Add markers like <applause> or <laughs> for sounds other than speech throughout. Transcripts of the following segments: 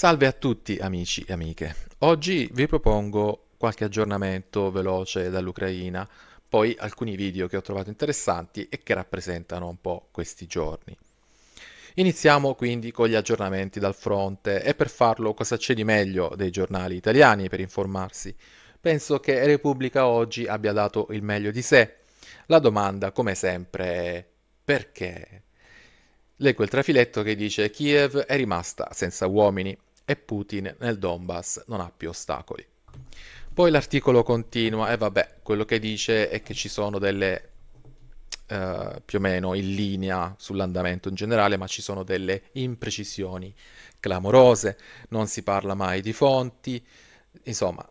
Salve a tutti amici e amiche. Oggi vi propongo qualche aggiornamento veloce dall'Ucraina, poi alcuni video che ho trovato interessanti e che rappresentano un po' questi giorni. Iniziamo quindi con gli aggiornamenti dal fronte e per farlo cosa c'è di meglio dei giornali italiani per informarsi? Penso che Repubblica oggi abbia dato il meglio di sé. La domanda, come sempre, è perché? Leggo il trafiletto che dice Kiev è rimasta senza uomini e Putin nel Donbass non ha più ostacoli. Poi l'articolo continua e vabbè, quello che dice è che ci sono delle Uh, più o meno in linea sull'andamento in generale, ma ci sono delle imprecisioni clamorose, non si parla mai di fonti, insomma,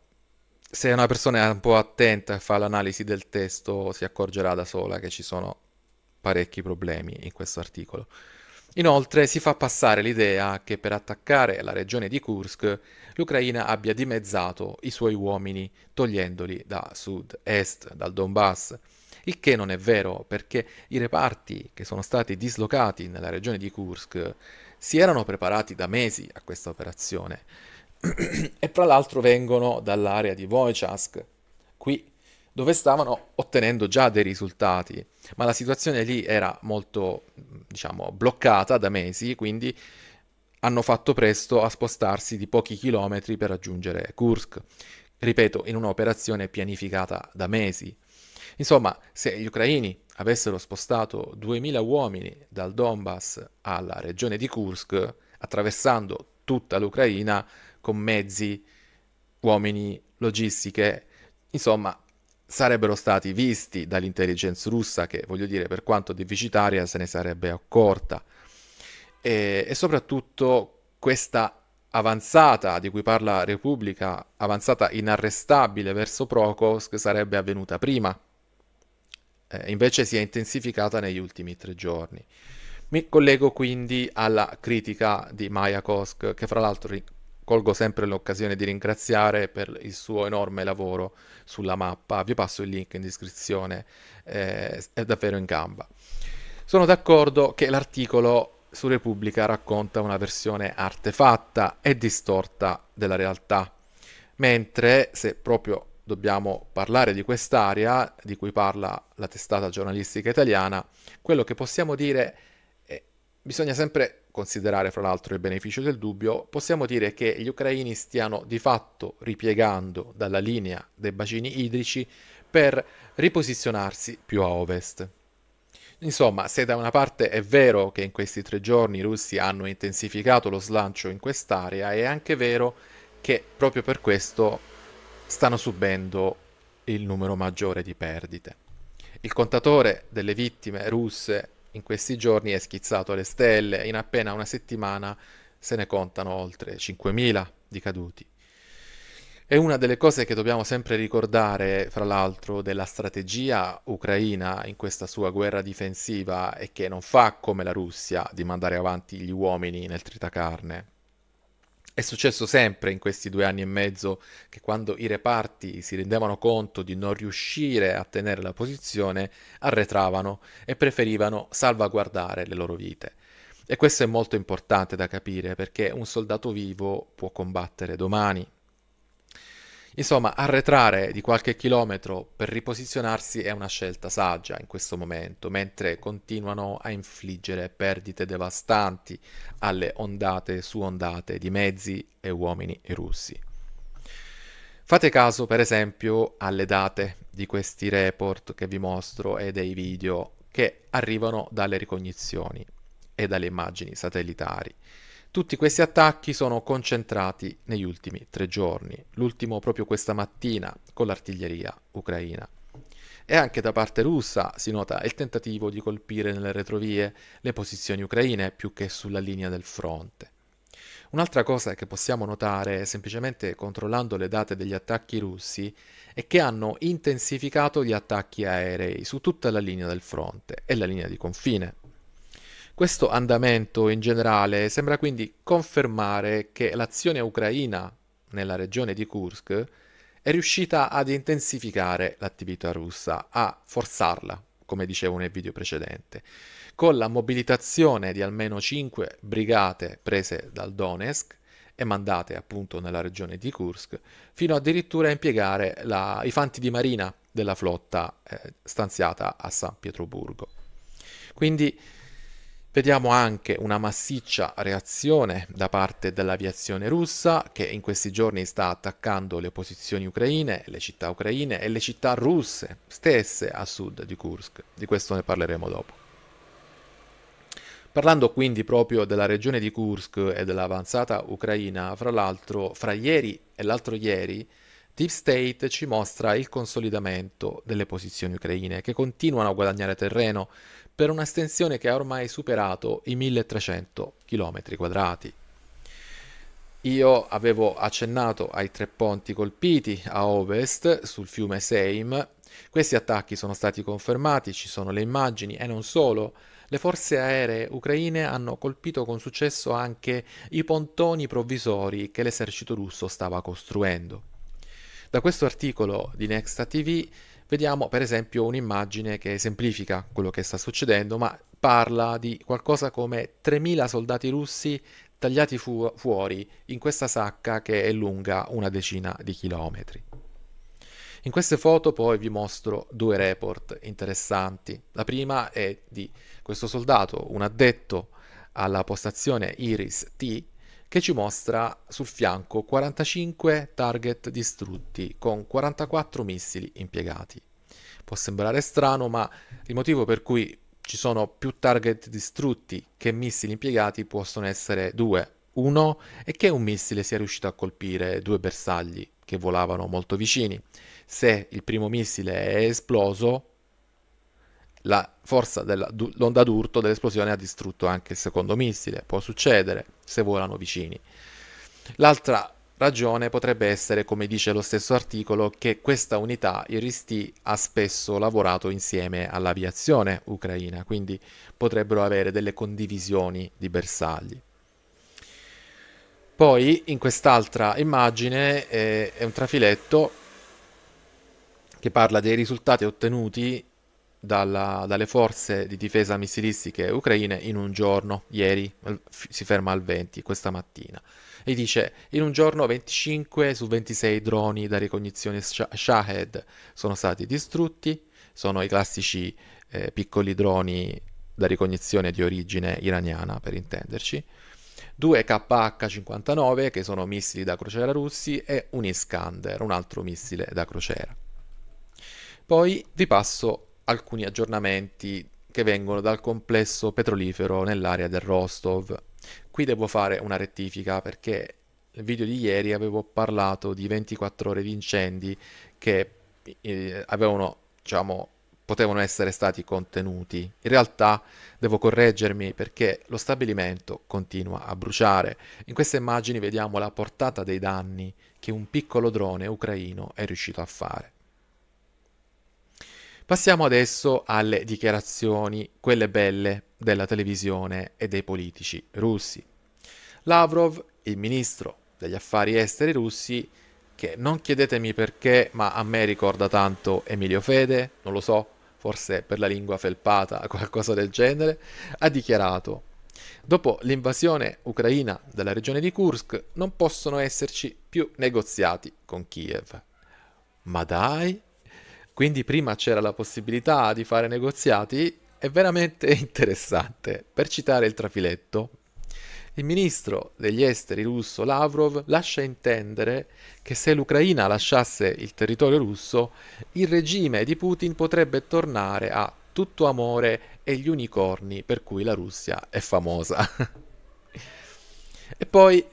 se una persona è un po' attenta e fa l'analisi del testo si accorgerà da sola che ci sono parecchi problemi in questo articolo. Inoltre si fa passare l'idea che per attaccare la regione di Kursk l'Ucraina abbia dimezzato i suoi uomini togliendoli da sud-est, dal Donbass, il che non è vero perché i reparti che sono stati dislocati nella regione di Kursk si erano preparati da mesi a questa operazione <clears throat> e tra l'altro vengono dall'area di Wojciech. Qui dove stavano ottenendo già dei risultati, ma la situazione lì era molto, diciamo, bloccata da mesi, quindi hanno fatto presto a spostarsi di pochi chilometri per raggiungere Kursk, ripeto, in un'operazione pianificata da mesi. Insomma, se gli ucraini avessero spostato 2000 uomini dal Donbass alla regione di Kursk, attraversando tutta l'Ucraina con mezzi, uomini, logistiche, insomma, sarebbero stati visti dall'intelligence russa che, voglio dire, per quanto deficitaria se ne sarebbe accorta. E, e soprattutto questa avanzata di cui parla Repubblica, avanzata inarrestabile verso Prokos, sarebbe avvenuta prima. Eh, invece si è intensificata negli ultimi tre giorni. Mi collego quindi alla critica di Mayakovsky, che fra l'altro Colgo sempre l'occasione di ringraziare per il suo enorme lavoro sulla mappa. Vi passo il link in descrizione, eh, è davvero in gamba. Sono d'accordo che l'articolo su Repubblica racconta una versione artefatta e distorta della realtà, mentre se proprio dobbiamo parlare di quest'area di cui parla la testata giornalistica italiana, quello che possiamo dire è che bisogna sempre considerare fra l'altro il beneficio del dubbio, possiamo dire che gli ucraini stiano di fatto ripiegando dalla linea dei bacini idrici per riposizionarsi più a ovest. Insomma, se da una parte è vero che in questi tre giorni i russi hanno intensificato lo slancio in quest'area, è anche vero che proprio per questo stanno subendo il numero maggiore di perdite. Il contatore delle vittime russe in questi giorni è schizzato alle stelle, in appena una settimana se ne contano oltre 5.000 di caduti. E una delle cose che dobbiamo sempre ricordare, fra l'altro, della strategia ucraina in questa sua guerra difensiva è che non fa come la Russia di mandare avanti gli uomini nel tritacarne, è successo sempre in questi due anni e mezzo che quando i reparti si rendevano conto di non riuscire a tenere la posizione, arretravano e preferivano salvaguardare le loro vite. E questo è molto importante da capire perché un soldato vivo può combattere domani, Insomma, arretrare di qualche chilometro per riposizionarsi è una scelta saggia in questo momento, mentre continuano a infliggere perdite devastanti alle ondate su ondate di mezzi e uomini russi. Fate caso, per esempio, alle date di questi report che vi mostro e dei video che arrivano dalle ricognizioni e dalle immagini satellitari. Tutti questi attacchi sono concentrati negli ultimi tre giorni, l'ultimo proprio questa mattina con l'artiglieria ucraina. E anche da parte russa si nota il tentativo di colpire nelle retrovie le posizioni ucraine più che sulla linea del fronte. Un'altra cosa che possiamo notare, semplicemente controllando le date degli attacchi russi, è che hanno intensificato gli attacchi aerei su tutta la linea del fronte e la linea di confine. Questo andamento in generale sembra quindi confermare che l'azione ucraina nella regione di Kursk è riuscita ad intensificare l'attività russa, a forzarla, come dicevo nel video precedente, con la mobilitazione di almeno 5 brigate prese dal Donetsk e mandate appunto nella regione di Kursk, fino addirittura a impiegare la, i fanti di marina della flotta eh, stanziata a San Pietroburgo. Quindi Vediamo anche una massiccia reazione da parte dell'aviazione russa che in questi giorni sta attaccando le posizioni ucraine, le città ucraine e le città russe stesse a sud di Kursk. Di questo ne parleremo dopo. Parlando quindi proprio della regione di Kursk e dell'avanzata ucraina, fra l'altro, fra ieri e l'altro ieri, Deep State ci mostra il consolidamento delle posizioni ucraine che continuano a guadagnare terreno per un'estensione che ha ormai superato i 1300 km quadrati. Io avevo accennato ai tre ponti colpiti a ovest sul fiume Seim. Questi attacchi sono stati confermati, ci sono le immagini e non solo. Le forze aeree ucraine hanno colpito con successo anche i pontoni provvisori che l'esercito russo stava costruendo. Da questo articolo di Nexta TV Vediamo per esempio un'immagine che esemplifica quello che sta succedendo, ma parla di qualcosa come 3.000 soldati russi tagliati fu- fuori in questa sacca che è lunga una decina di chilometri. In queste foto poi vi mostro due report interessanti. La prima è di questo soldato, un addetto alla postazione Iris T, che ci mostra sul fianco 45 target distrutti con 44 missili impiegati. Può sembrare strano, ma il motivo per cui ci sono più target distrutti che missili impiegati possono essere due. Uno è che un missile sia riuscito a colpire due bersagli che volavano molto vicini. Se il primo missile è esploso, la forza dell'onda d'urto dell'esplosione ha distrutto anche il secondo missile. Può succedere se volano vicini. L'altra ragione potrebbe essere, come dice lo stesso articolo, che questa unità, il RIST, ha spesso lavorato insieme all'aviazione ucraina, quindi potrebbero avere delle condivisioni di bersagli. Poi in quest'altra immagine eh, è un trafiletto che parla dei risultati ottenuti dalla, dalle forze di difesa missilistiche ucraine in un giorno, ieri si ferma al 20, questa mattina. E dice, in un giorno 25 su 26 droni da ricognizione Shahed sono stati distrutti, sono i classici eh, piccoli droni da ricognizione di origine iraniana, per intenderci, due KH-59 che sono missili da crociera russi e un Iskander, un altro missile da crociera. Poi vi passo alcuni aggiornamenti che vengono dal complesso petrolifero nell'area del Rostov. Qui devo fare una rettifica perché nel video di ieri avevo parlato di 24 ore di incendi che eh, avevano, diciamo, potevano essere stati contenuti. In realtà devo correggermi perché lo stabilimento continua a bruciare. In queste immagini vediamo la portata dei danni che un piccolo drone ucraino è riuscito a fare. Passiamo adesso alle dichiarazioni, quelle belle, della televisione e dei politici russi. Lavrov, il ministro degli affari esteri russi, che non chiedetemi perché, ma a me ricorda tanto Emilio Fede, non lo so, forse per la lingua felpata, <laughs> qualcosa del genere, ha dichiarato Dopo l'invasione ucraina della regione di Kursk non possono esserci più negoziati con Kiev. Ma dai, quindi prima c'era la possibilità di fare negoziati, è veramente <laughs> interessante. Per citare il trafiletto, il ministro degli esteri russo Lavrov lascia intendere che se l'Ucraina lasciasse il territorio russo, il regime di Putin potrebbe tornare a tutto amore e gli unicorni per cui la Russia è famosa. <laughs> e poi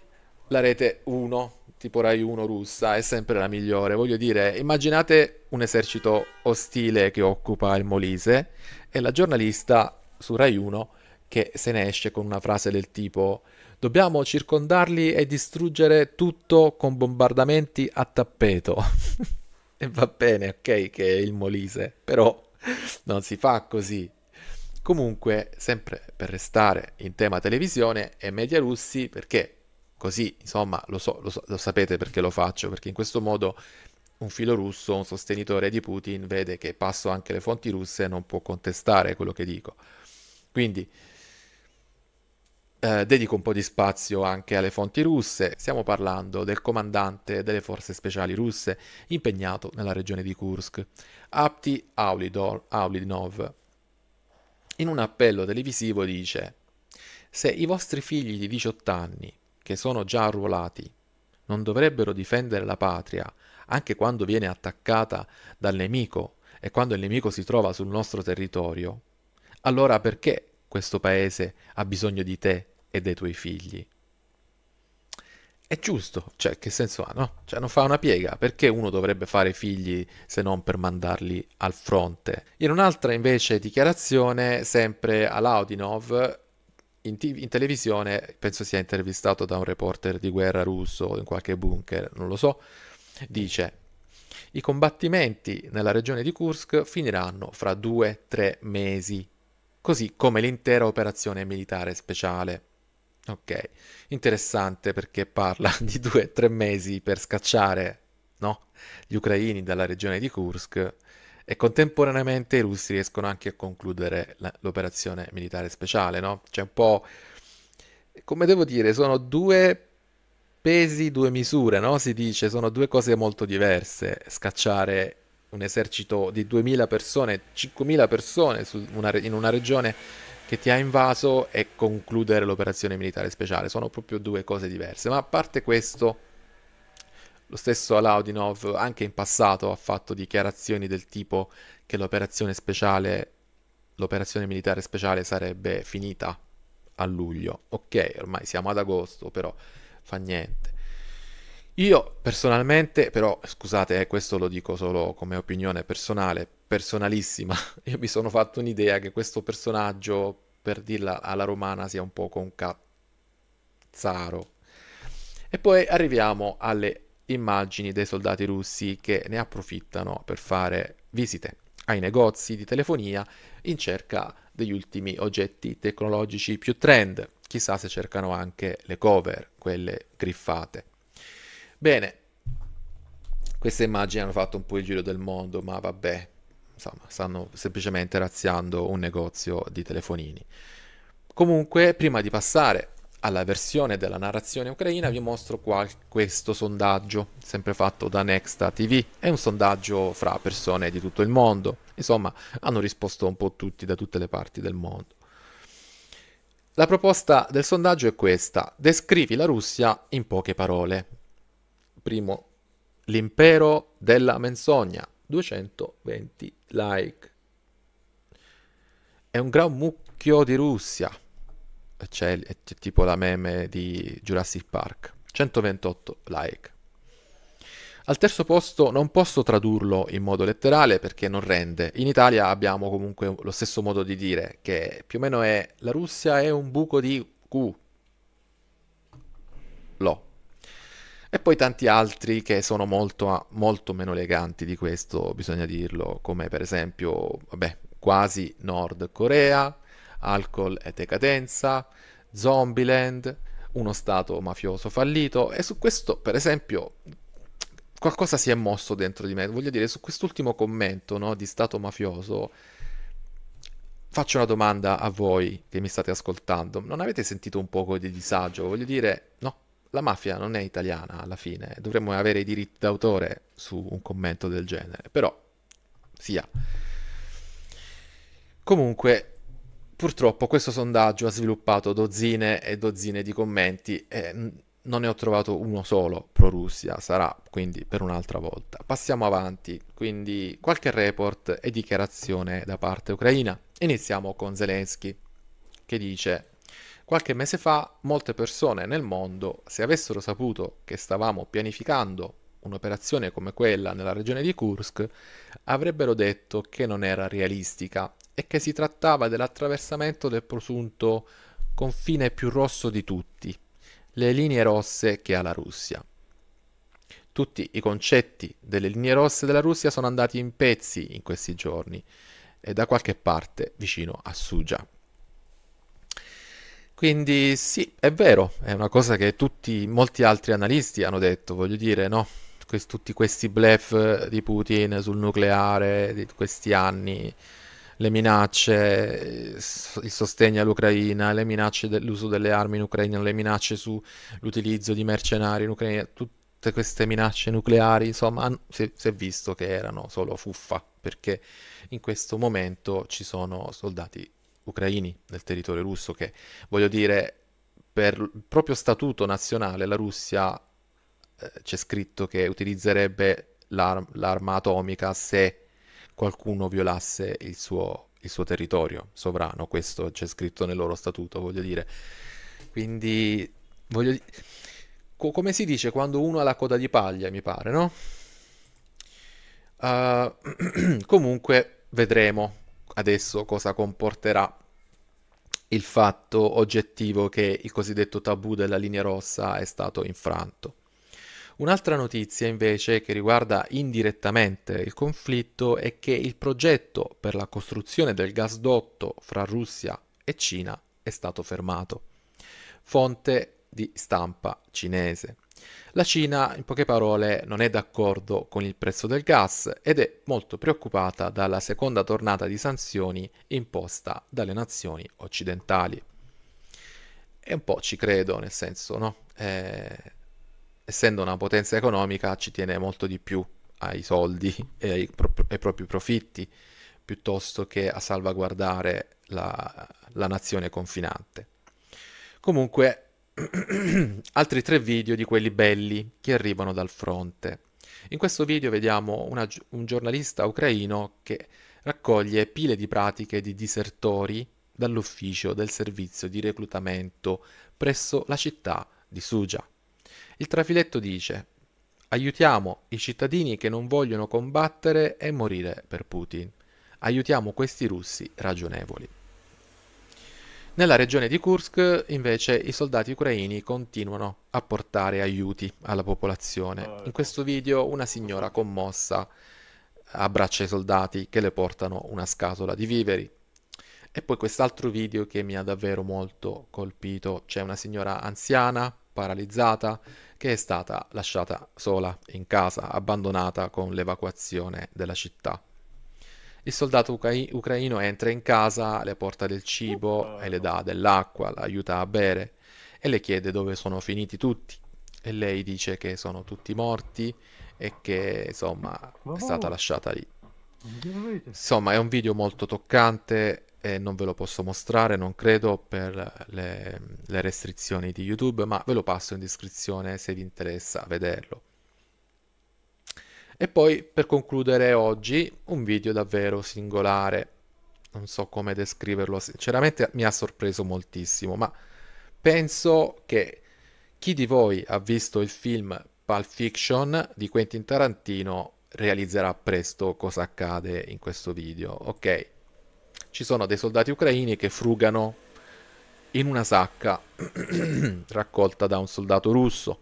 la rete 1 tipo Rai 1 russa è sempre la migliore. Voglio dire, immaginate un esercito ostile che occupa il Molise e la giornalista su Rai 1 che se ne esce con una frase del tipo dobbiamo circondarli e distruggere tutto con bombardamenti a tappeto. <laughs> e va bene, ok, che è il Molise, però non si fa così. Comunque, sempre per restare in tema televisione e media russi, perché Così, insomma, lo, so, lo, so, lo sapete perché lo faccio, perché in questo modo un filo russo, un sostenitore di Putin, vede che passo anche le fonti russe e non può contestare quello che dico. Quindi eh, dedico un po' di spazio anche alle fonti russe. Stiamo parlando del comandante delle forze speciali russe impegnato nella regione di Kursk, Apti Aulidnov. In un appello televisivo dice: Se i vostri figli di 18 anni che sono già arruolati non dovrebbero difendere la patria anche quando viene attaccata dal nemico e quando il nemico si trova sul nostro territorio, allora perché questo paese ha bisogno di te e dei tuoi figli? È giusto, cioè che senso ha, no? Cioè non fa una piega, perché uno dovrebbe fare figli se non per mandarli al fronte? In un'altra invece dichiarazione, sempre a Laudinov, in, TV, in, televisione penso sia intervistato da un reporter di guerra russo in qualche bunker, non lo so, dice i combattimenti nella regione di Kursk finiranno fra due o tre mesi, così come l'intera operazione militare speciale. Ok, interessante perché parla <laughs> di due o tre mesi per scacciare no? gli ucraini dalla regione di Kursk e contemporaneamente i russi riescono anche a concludere la, l'operazione militare speciale, no? C'è un po'... come devo dire, sono due pesi, due misure, no? Si dice, sono due cose molto diverse, scacciare un esercito di 2.000 persone, 5.000 persone su una, in una regione che ti ha invaso e concludere l'operazione militare speciale. Sono proprio due cose diverse. Ma a parte questo, lo stesso Alaudinov anche in passato ha fatto dichiarazioni del tipo che l'operazione speciale, l'operazione militare speciale sarebbe finita a luglio. Ok, ormai siamo ad agosto, però fa niente. Io personalmente, però, scusate, eh, questo lo dico solo come opinione personale, personalissima, <laughs> io mi sono fatto un'idea che questo personaggio, per dirla alla romana, sia un po' un cazzaro. E poi arriviamo alle immagini dei soldati russi che ne approfittano per fare visite ai negozi di telefonia in cerca degli ultimi oggetti tecnologici più trend. Chissà se cercano anche le cover, quelle griffate. Bene, queste immagini hanno fatto un po' il giro del mondo, ma vabbè, insomma, stanno semplicemente razziando un negozio di telefonini. Comunque, prima di passare alla versione della narrazione ucraina vi mostro qua questo sondaggio, sempre fatto da Nexta TV. È un sondaggio fra persone di tutto il mondo. Insomma, hanno risposto un po' tutti da tutte le parti del mondo. La proposta del sondaggio è questa. Descrivi la Russia in poche parole. Primo, l'impero della menzogna. 220 like. È un gran mucchio di Russia c'è tipo la meme di Jurassic Park, 128 like. Al terzo posto non posso tradurlo in modo letterale perché non rende. In Italia abbiamo comunque lo stesso modo di dire che più o meno è la Russia è un buco di Q. Lo. E poi tanti altri che sono molto, molto meno eleganti di questo, bisogna dirlo, come per esempio, vabbè, quasi Nord Corea, Alcol e Decadenza, Zombieland, uno stato mafioso fallito e su questo per esempio qualcosa si è mosso dentro di me. Voglio dire, su quest'ultimo commento no, di stato mafioso faccio una domanda a voi che mi state ascoltando. Non avete sentito un poco di disagio? Voglio dire, no, la mafia non è italiana alla fine, dovremmo avere i diritti d'autore su un commento del genere, però sia. Comunque, Purtroppo questo sondaggio ha sviluppato dozzine e dozzine di commenti e non ne ho trovato uno solo pro-Russia, sarà quindi per un'altra volta. Passiamo avanti, quindi qualche report e dichiarazione da parte ucraina. Iniziamo con Zelensky che dice Qualche mese fa molte persone nel mondo, se avessero saputo che stavamo pianificando un'operazione come quella nella regione di Kursk, avrebbero detto che non era realistica e che si trattava dell'attraversamento del presunto confine più rosso di tutti, le linee rosse che ha la Russia. Tutti i concetti delle linee rosse della Russia sono andati in pezzi in questi giorni e da qualche parte vicino a Suja. Quindi sì, è vero, è una cosa che tutti, molti altri analisti hanno detto, voglio dire, no? Quest- tutti questi blef di Putin sul nucleare di questi anni, le minacce, il sostegno all'Ucraina, le minacce dell'uso delle armi in Ucraina, le minacce sull'utilizzo di mercenari in Ucraina, tutte queste minacce nucleari, insomma, si, si è visto che erano solo fuffa, perché in questo momento ci sono soldati ucraini nel territorio russo che, voglio dire, per il proprio statuto nazionale la Russia eh, c'è scritto che utilizzerebbe l'ar- l'arma atomica se qualcuno violasse il suo, il suo territorio sovrano, questo c'è scritto nel loro statuto, voglio dire. Quindi, voglio co- come si dice quando uno ha la coda di paglia, mi pare, no? Uh, <clears throat> comunque vedremo adesso cosa comporterà il fatto oggettivo che il cosiddetto tabù della linea rossa è stato infranto. Un'altra notizia invece che riguarda indirettamente il conflitto è che il progetto per la costruzione del gasdotto fra Russia e Cina è stato fermato. Fonte di stampa cinese. La Cina, in poche parole, non è d'accordo con il prezzo del gas ed è molto preoccupata dalla seconda tornata di sanzioni imposta dalle nazioni occidentali. E un po' ci credo, nel senso, no? Eh, essendo una potenza economica ci tiene molto di più ai soldi e ai, pro- ai propri profitti piuttosto che a salvaguardare la, la nazione confinante. Comunque, <clears throat> altri tre video di quelli belli che arrivano dal fronte. In questo video vediamo una, un giornalista ucraino che raccoglie pile di pratiche di disertori dall'ufficio del servizio di reclutamento presso la città di Suja. Il trafiletto dice aiutiamo i cittadini che non vogliono combattere e morire per Putin, aiutiamo questi russi ragionevoli. Nella regione di Kursk invece i soldati ucraini continuano a portare aiuti alla popolazione. Ah, In ecco. questo video una signora commossa abbraccia i soldati che le portano una scatola di viveri. E poi quest'altro video che mi ha davvero molto colpito, c'è una signora anziana paralizzata che è stata lasciata sola in casa, abbandonata con l'evacuazione della città. Il soldato ucra- ucraino entra in casa, le porta del cibo e le dà dell'acqua, l'aiuta a bere e le chiede dove sono finiti tutti. E lei dice che sono tutti morti e che insomma è stata lasciata lì. Insomma è un video molto toccante e non ve lo posso mostrare, non credo, per le, le restrizioni di YouTube, ma ve lo passo in descrizione se vi interessa vederlo. E poi per concludere oggi un video davvero singolare, non so come descriverlo, sinceramente mi ha sorpreso moltissimo, ma penso che chi di voi ha visto il film Pulp Fiction di Quentin Tarantino realizzerà presto cosa accade in questo video. Ok, ci sono dei soldati ucraini che frugano in una sacca <clears throat> raccolta da un soldato russo.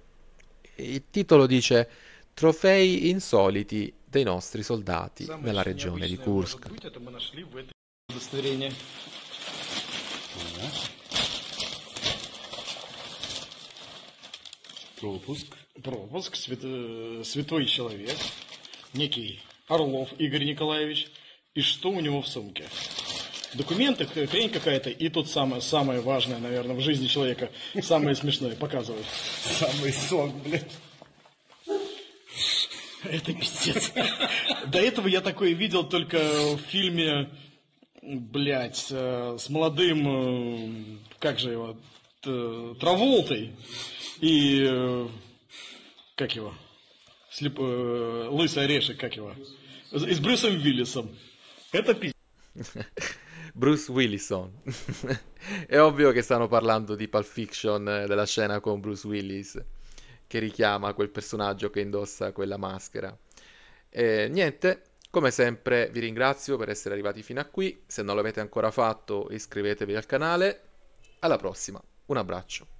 Il titolo dice Trofei insoliti dei nostri soldati nella regione di Kursk. Пропуск. Пропуск. Свят... Э, святой человек. Некий Орлов Игорь Николаевич. И что у него в сумке? документы, хрень какая-то, и тут самое, самое важное, наверное, в жизни человека, самое смешное, показывают. Самый сон, блядь. Это пиздец. До этого я такое видел только в фильме, блядь, э, с молодым, э, как же его, Траволтой и, э, как его, слеп, лысый орешек, как его, с Брюсом Виллисом. Это пиздец. <laughs> Bruce Willison. <laughs> È ovvio che stanno parlando di Pulp Fiction, eh, della scena con Bruce Willis, che richiama quel personaggio che indossa quella maschera. E, niente, come sempre vi ringrazio per essere arrivati fino a qui, se non l'avete ancora fatto iscrivetevi al canale, alla prossima, un abbraccio.